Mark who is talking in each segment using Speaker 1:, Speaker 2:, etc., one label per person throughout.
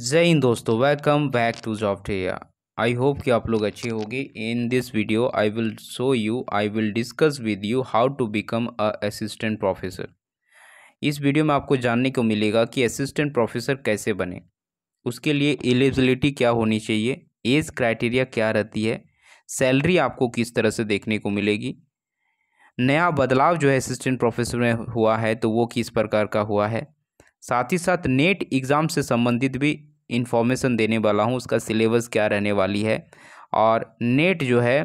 Speaker 1: जय हिंद दोस्तों welcome back to software I hope कि आप लोग अच्छे होंगे in this video I will show you I will discuss with you how to become a assistant professor इस वीडियो में आपको जानने को मिलेगा कि असिस्टेंट प्रोफेसर कैसे बने उसके लिए एलिजिबिलिटी क्या होनी चाहिए एज क्राइटेरिया क्या रहती है सैलरी आपको किस तरह से देखने को मिलेगी नया बदलाव जो है असिस्टेंट प्रोफेसर में हुआ है तो वो किस प्रकार का हुआ है साथ ही साथ नेट एग्ज़ाम से संबंधित भी इन्फॉर्मेशन देने वाला हूँ उसका सिलेबस क्या रहने वाली है और नेट जो है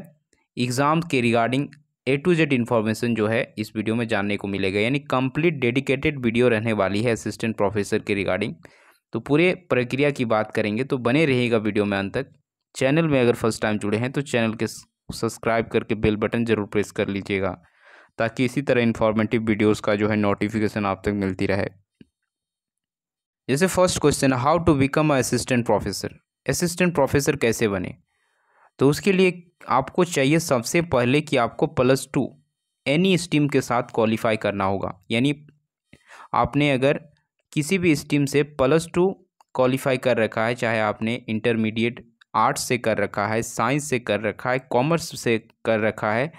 Speaker 1: एग्ज़ाम के regarding A to Z information जो है इस वीडियो में जानने को मिलेगा यानी कंप्लीट डेडिकेटेड वीडियो रहने वाली है असिस्टेंट प्रोफेसर के रिगार्डिंग तो पूरे प्रक्रिया की बात करेंगे तो बने रहेगा वीडियो में अंत तक चैनल में अगर फर्स्ट टाइम जुड़े हैं तो चैनल के सब्सक्राइब करके बेल बटन ज़रूर प्रेस कर लीजिएगा ताकि इसी तरह इन्फॉर्मेटिव वीडियोज़ का जो है नोटिफिकेशन आप तक मिलती रहे जैसे first question how to become assistant professor assistant professor कैसे बने तो उसके लिए आपको चाहिए सबसे पहले कि आपको प्लस टू एनी स्ट्रीम के साथ क्वालिफाई करना होगा यानी आपने अगर किसी भी स्ट्रीम से प्लस टू क्वालिफाई कर रखा है चाहे आपने इंटरमीडिएट आर्ट्स से कर रखा है साइंस से कर रखा है कॉमर्स से कर रखा है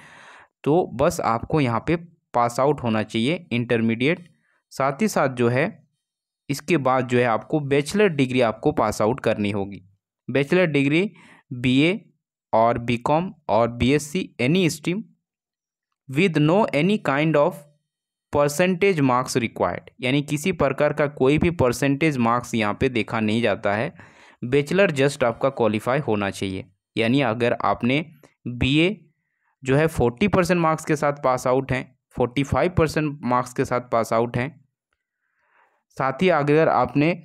Speaker 1: तो बस आपको यहाँ पे पास आउट होना चाहिए इंटरमीडिएट साथ ही साथ जो है इसके बाद जो है आपको बैचलर डिग्री आपको पास आउट करनी होगी बैचलर डिग्री बीए और बीकॉम और BSc any stream with no any kind of percentage marks required यानी किसी प्रकार का कोई भी परसेंटेज मार्क्स यहाँ पे देखा नहीं जाता है बैचलर जस्ट आपका क्वालिफाई होना चाहिए यानी अगर आपने बीए जो है फोर्टी परसेंट मार्क्स के साथ पास आउट हैं फोर्टी फाइव परसेंट मार्क्स के साथ पास आउट हैं साथ ही अगर आपने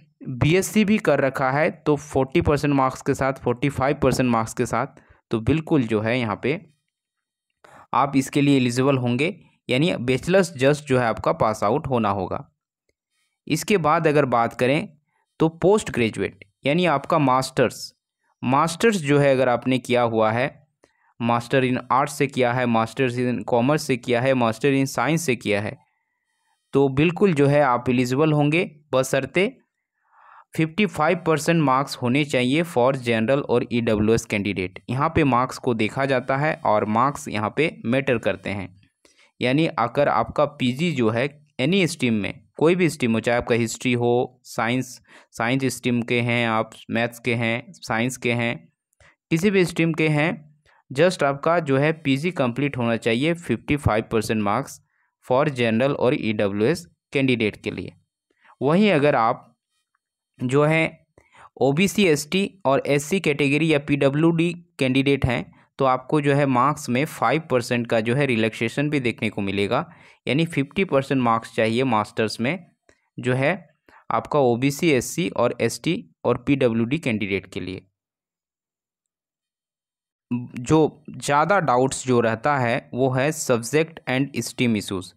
Speaker 1: बीएससी भी कर रखा है तो फोर्टी परसेंट मार्क्स के साथ फोर्टी फाइव परसेंट मार्क्स के साथ तो बिल्कुल जो है यहाँ पे आप इसके लिए एलिजिबल होंगे यानी बेचलर्स जस्ट जो है आपका पास आउट होना होगा इसके बाद अगर बात करें तो पोस्ट ग्रेजुएट यानी आपका मास्टर्स मास्टर्स जो है अगर आपने किया हुआ है मास्टर इन आर्ट्स से किया है मास्टर्स इन कॉमर्स से किया है मास्टर इन साइंस से किया है तो बिल्कुल जो है आप एलिजिबल होंगे बसरते फिफ्टी फाइव परसेंट मार्क्स होने चाहिए फॉर जनरल और ई डब्ल्यू एस कैंडिडेट यहाँ पे मार्क्स को देखा जाता है और मार्क्स यहाँ पे मैटर करते हैं यानी अगर आपका पीजी जो है एनी स्ट्रीम में कोई भी स्ट्रीम हो चाहे आपका हिस्ट्री हो साइंस साइंस स्ट्रीम के हैं आप मैथ्स के हैं साइंस के हैं किसी भी स्ट्रीम के हैं जस्ट आपका जो है पीजी कंप्लीट होना चाहिए fifty five percent marks for general और ई डब्ल्यू एस कैंडिडेट के लिए वहीं अगर आप जो है O B C S T और एस सी कैटेगरी या पी डब्ल्यू डी कैंडिडेट हैं तो आपको जो है मार्क्स में फाइव परसेंट का जो है रिलैक्सेशन भी देखने को मिलेगा यानी फिफ्टी परसेंट मार्क्स चाहिए मास्टर्स में जो है आपका ओ बी सी एस सी और एस टी और पी डब्ल्यू डी कैंडिडेट के लिए जो ज़्यादा डाउट्स जो रहता है वो है सब्जेक्ट एंड स्ट्रीम इश्यूज़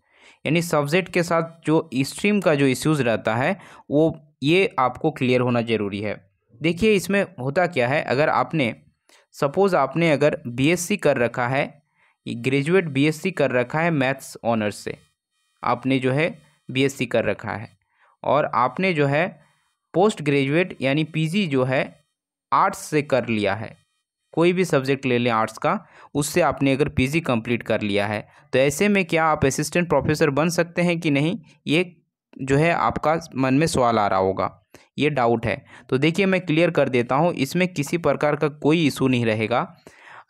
Speaker 1: यानी सब्जेक्ट के साथ जो स्ट्रीम का जो इश्यूज़ रहता है वो ये आपको क्लियर होना ज़रूरी है देखिए इसमें होता क्या है अगर आपने सपोज़ आपने अगर बीएससी कर रखा है ग्रेजुएट बीएससी कर रखा है मैथ्स ऑनर्स से आपने जो है बीएससी कर रखा है और आपने जो है पोस्ट ग्रेजुएट यानी पीजी जो है आर्ट्स से कर लिया है कोई भी सब्जेक्ट ले लें आर्ट्स का उससे आपने अगर पीजी कंप्लीट कर लिया है तो ऐसे में क्या आप असिस्टेंट प्रोफेसर बन सकते हैं कि नहीं ये जो है आपका मन में सवाल आ रहा होगा ये डाउट है तो देखिए मैं क्लियर कर देता हूँ इसमें किसी प्रकार का कोई इशू नहीं रहेगा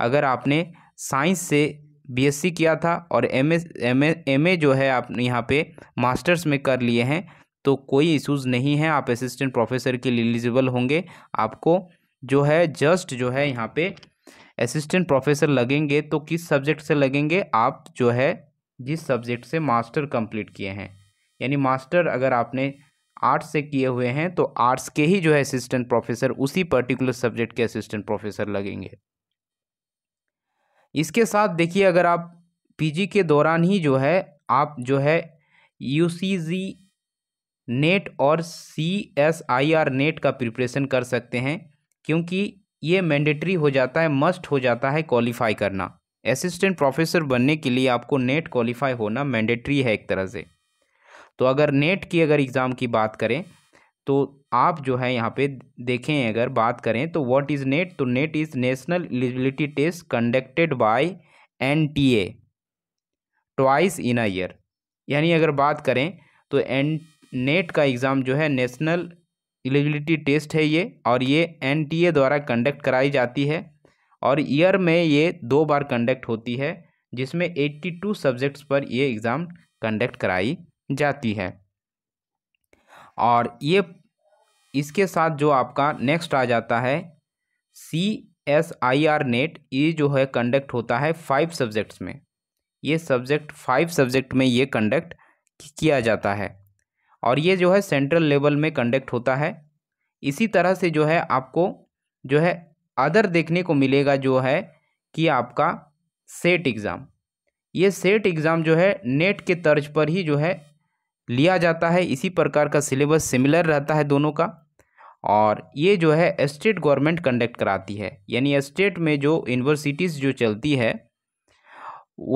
Speaker 1: अगर आपने साइंस से बीएससी किया था और एम एम ए जो है आप यहाँ पे मास्टर्स में कर लिए हैं तो कोई इश्यूज़ नहीं है आप असिस्टेंट प्रोफेसर के लिए एलिजिबल होंगे आपको जो है जस्ट जो है यहाँ पे असिस्टेंट प्रोफेसर लगेंगे तो किस सब्जेक्ट से लगेंगे आप जो है जिस सब्जेक्ट से मास्टर कंप्लीट किए हैं यानी मास्टर अगर आपने आर्ट्स से किए हुए हैं तो आर्ट्स के ही जो है असिस्टेंट प्रोफेसर उसी पर्टिकुलर सब्जेक्ट के असिस्टेंट प्रोफेसर लगेंगे इसके साथ देखिए अगर आप पीजी के दौरान ही जो है आप जो है यूसीजी नेट और C S I R NET का प्रिपरेशन कर सकते हैं क्योंकि ये मैंडेटरी हो जाता है मस्ट हो जाता है क्वालिफाई करना असिस्टेंट प्रोफेसर बनने के लिए आपको नेट क्वालिफाई होना मैंडेटरी है एक तरह से तो अगर नेट की अगर एग्ज़ाम की बात करें तो आप जो है यहाँ पे देखें अगर बात करें तो व्हाट इज़ नेट तो NET is National Eligibility Test conducted by N T A twice in a year यानी अगर बात करें तो एन नेट का एग्ज़ाम जो है नेशनल एलिजिबिलिटी टेस्ट है ये और ये एन द्वारा कंडक्ट कराई जाती है और ईयर में ये दो बार कंडक्ट होती है जिसमें 82 सब्जेक्ट्स पर ये एग्ज़ाम कंडक्ट कराई जाती है और ये इसके साथ जो आपका नेक्स्ट आ जाता है C S I R NET ये जो है कंडक्ट होता है फाइव सब्जेक्ट्स में ये सब्जेक्ट फाइव सब्जेक्ट में ये कंडक्ट किया जाता है और ये जो है सेंट्रल लेवल में कंडक्ट होता है इसी तरह से जो है आपको जो है अदर देखने को मिलेगा जो है कि आपका सेट एग्ज़ाम ये सेट एग्ज़ाम जो है नेट के तर्ज पर ही जो है लिया जाता है इसी प्रकार का सिलेबस सिमिलर रहता है दोनों का और ये जो है स्टेट गवर्नमेंट कंडक्ट कराती है यानी स्टेट में जो यूनिवर्सिटीज़ जो चलती है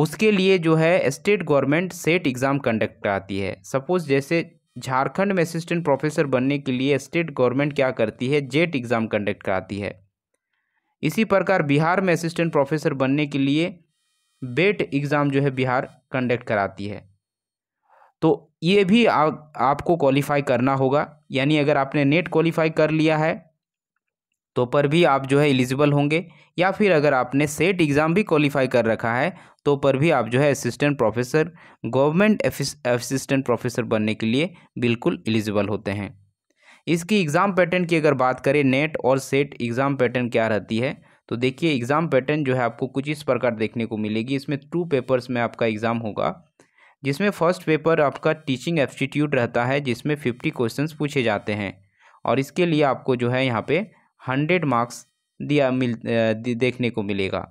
Speaker 1: उसके लिए जो है state government SET exam conduct कराती है सपोज़ जैसे झारखंड में असिस्टेंट प्रोफेसर बनने के लिए स्टेट गवर्नमेंट क्या करती है जेट एग्ज़ाम कंडक्ट कराती है इसी प्रकार बिहार में असिस्टेंट प्रोफेसर बनने के लिए बेट एग्ज़ाम जो है बिहार कंडक्ट कराती है तो ये भी आ, आपको क्वालिफाई करना होगा यानी अगर आपने नेट क्वालिफाई कर लिया है तो पर भी आप जो है एलिजिबल होंगे या फिर अगर आपने सेट एग्ज़ाम भी क्वालिफाई कर रखा है तो पर भी आप जो है assistant professor government assistant professor बनने के लिए बिल्कुल एलिजिबल होते हैं इसकी एग्ज़ाम पैटर्न की अगर बात करें नेट और सेट एग्ज़ाम पैटर्न क्या रहती है तो देखिए एग्ज़ाम पैटर्न जो है आपको कुछ इस प्रकार देखने को मिलेगी इसमें टू पेपर्स में आपका एग्ज़ाम होगा जिसमें फर्स्ट पेपर आपका टीचिंग एप्टीट्यूड रहता है जिसमें फिफ्टी क्वेश्चंस पूछे जाते हैं और इसके लिए आपको जो है यहाँ पे हंड्रेड मार्क्स दिया मिल देखने को मिलेगा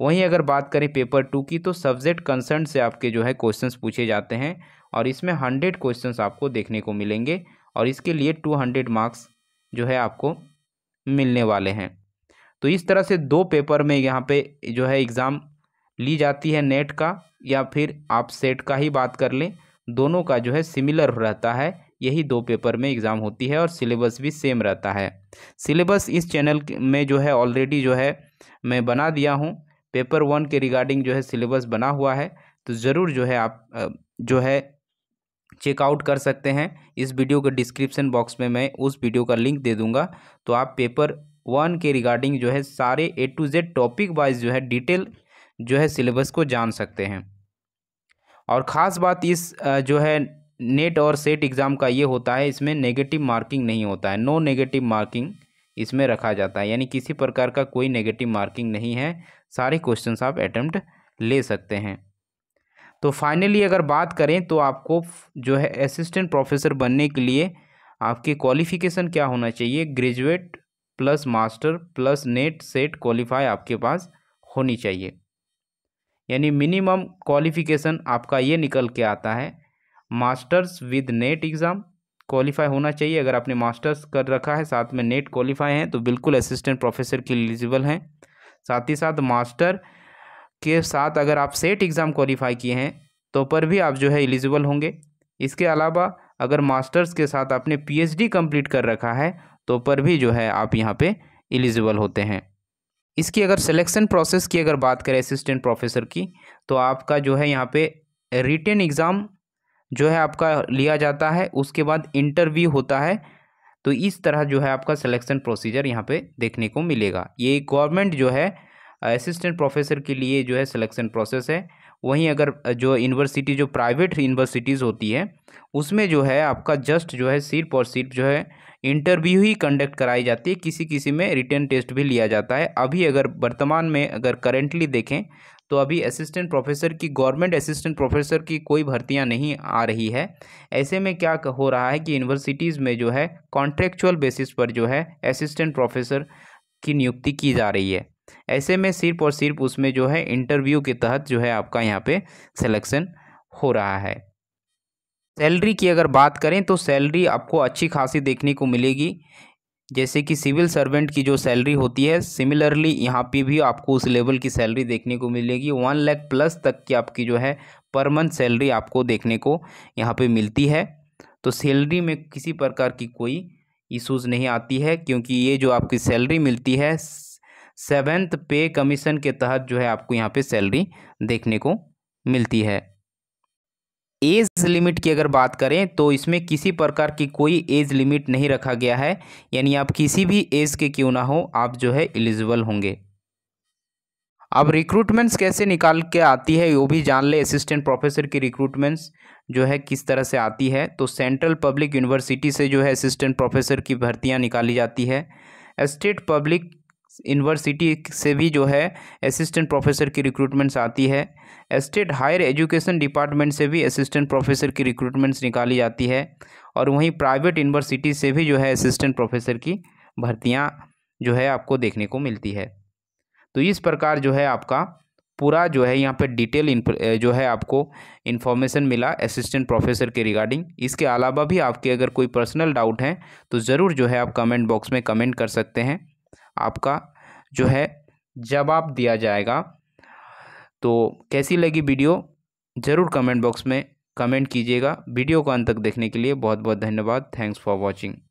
Speaker 1: वहीं अगर बात करें पेपर टू की तो सब्जेक्ट कंसर्न से आपके जो है क्वेश्चंस पूछे जाते हैं और इसमें हंड्रेड क्वेश्चंस आपको देखने को मिलेंगे और इसके लिए टू हंड्रेड मार्क्स जो है आपको मिलने वाले हैं तो इस तरह से दो पेपर में यहाँ पे जो है एग्ज़ाम ली जाती है नेट का या फिर आप सेट का ही बात कर लें दोनों का जो है सिमिलर रहता है यही दो पेपर में एग्ज़ाम होती है और सिलेबस भी सेम रहता है सिलेबस इस चैनल में जो है ऑलरेडी जो है मैं बना दिया हूँ पेपर वन के रिगार्डिंग जो है सिलेबस बना हुआ है तो ज़रूर जो है आप जो है चेकआउट कर सकते हैं इस वीडियो के डिस्क्रिप्शन बॉक्स में मैं उस वीडियो का लिंक दे दूंगा तो आप पेपर वन के रिगार्डिंग जो है सारे A to Z topic wise जो है डिटेल जो है सिलेबस को जान सकते हैं और ख़ास बात इस जो है नेट और सेट एग्ज़ाम का ये होता है इसमें नेगेटिव मार्किंग नहीं होता है नो नेगेटिव मार्किंग इसमें रखा जाता है यानी किसी प्रकार का कोई नेगेटिव मार्किंग नहीं है सारे क्वेश्चन आप अटैम्प्ट ले सकते हैं तो फाइनली अगर बात करें तो आपको जो है असिस्टेंट प्रोफेसर बनने के लिए आपके क्वालिफिकेशन क्या होना चाहिए graduate plus master plus NET SET qualify आपके पास होनी चाहिए यानी मिनिमम क्वालिफिकेशन आपका ये निकल के आता है masters with NET exam qualify होना चाहिए अगर आपने मास्टर्स कर रखा है साथ में नेट क्वालिफाई हैं तो बिल्कुल असिस्टेंट प्रोफेसर के एलिजिबल हैं साथ ही साथ मास्टर के साथ अगर आप सेट एग्ज़ाम क्वालिफाई किए हैं तो पर भी आप जो है एलिजिबल होंगे इसके अलावा अगर मास्टर्स के साथ आपने पीएचडी कंप्लीट कर रखा है तो पर भी जो है आप यहाँ पे एलिजिबल होते हैं इसकी अगर सिलेक्शन प्रोसेस की अगर बात करें असिस्टेंट प्रोफेसर की तो आपका जो है यहाँ पे रिटेन एग्ज़ाम जो है आपका लिया जाता है उसके बाद इंटरव्यू होता है तो इस तरह जो है आपका सिलेक्शन प्रोसीजर यहाँ पे देखने को मिलेगा ये गवर्नमेंट जो है असिस्टेंट प्रोफेसर के लिए जो है सिलेक्शन प्रोसेस है वहीं अगर जो यूनिवर्सिटी जो प्राइवेट यूनिवर्सिटीज़ होती है उसमें जो है आपका जस्ट जो है सिर्फ और सिर्फ जो है इंटरव्यू ही कंडक्ट कराई जाती है किसी किसी में रिटर्न टेस्ट भी लिया जाता है अभी अगर वर्तमान में अगर करेंटली देखें तो अभी असिस्टेंट प्रोफेसर की गवर्नमेंट असिस्टेंट प्रोफेसर की कोई भर्तियां नहीं आ रही है ऐसे में क्या हो रहा है कि यूनिवर्सिटीज़ में जो है कॉन्ट्रेक्चुअल बेसिस पर जो है असिस्टेंट प्रोफेसर की नियुक्ति की जा रही है ऐसे में सिर्फ और सिर्फ उसमें जो है इंटरव्यू के तहत जो है आपका यहाँ पे सलेक्शन हो रहा है सैलरी की अगर बात करें तो सैलरी आपको अच्छी खासी देखने को मिलेगी जैसे कि सिविल सर्वेंट की जो सैलरी होती है सिमिलरली यहाँ पे भी आपको उस लेवल की सैलरी देखने को मिलेगी वन लैख प्लस तक की आपकी जो है पर मंथ सैलरी आपको देखने को यहाँ पे मिलती है तो सैलरी में किसी प्रकार की कोई इशूज़ नहीं आती है क्योंकि ये जो आपकी सैलरी मिलती है सेवेंथ पे कमीशन के तहत जो है आपको यहाँ पर सैलरी देखने को मिलती है एज लिमिट की अगर बात करें तो इसमें किसी प्रकार की कोई एज लिमिट नहीं रखा गया है यानी आप किसी भी एज के क्यों ना हो आप जो है एलिजिबल होंगे अब रिक्रूटमेंट्स कैसे निकाल के आती है वो भी जान ले असिस्टेंट प्रोफेसर की रिक्रूटमेंट्स जो है किस तरह से आती है तो सेंट्रल पब्लिक यूनिवर्सिटी से जो है असिस्टेंट प्रोफेसर की भर्तियां निकाली जाती है स्टेट पब्लिक यूनिवर्सिटी से भी जो है असिस्टेंट प्रोफेसर की रिक्रूटमेंट्स आती है स्टेट हायर एजुकेशन डिपार्टमेंट से भी असिस्टेंट प्रोफेसर की रिक्रूटमेंट्स निकाली जाती है और वहीं प्राइवेट यूनिवर्सिटी से भी जो है असिस्टेंट प्रोफेसर की भर्तियाँ जो है आपको देखने को मिलती है तो इस प्रकार जो है आपका पूरा जो है यहाँ पे डिटेल जो है आपको इन्फॉर्मेशन मिला असिस्टेंट प्रोफेसर के रिगार्डिंग इसके अलावा भी आपके अगर कोई पर्सनल डाउट हैं तो ज़रूर जो है आप कमेंट बॉक्स में कमेंट कर सकते हैं आपका जो है जवाब दिया जाएगा तो कैसी लगी वीडियो ज़रूर कमेंट बॉक्स में कमेंट कीजिएगा वीडियो को अंत तक देखने के लिए बहुत बहुत धन्यवाद थैंक्स फॉर वॉचिंग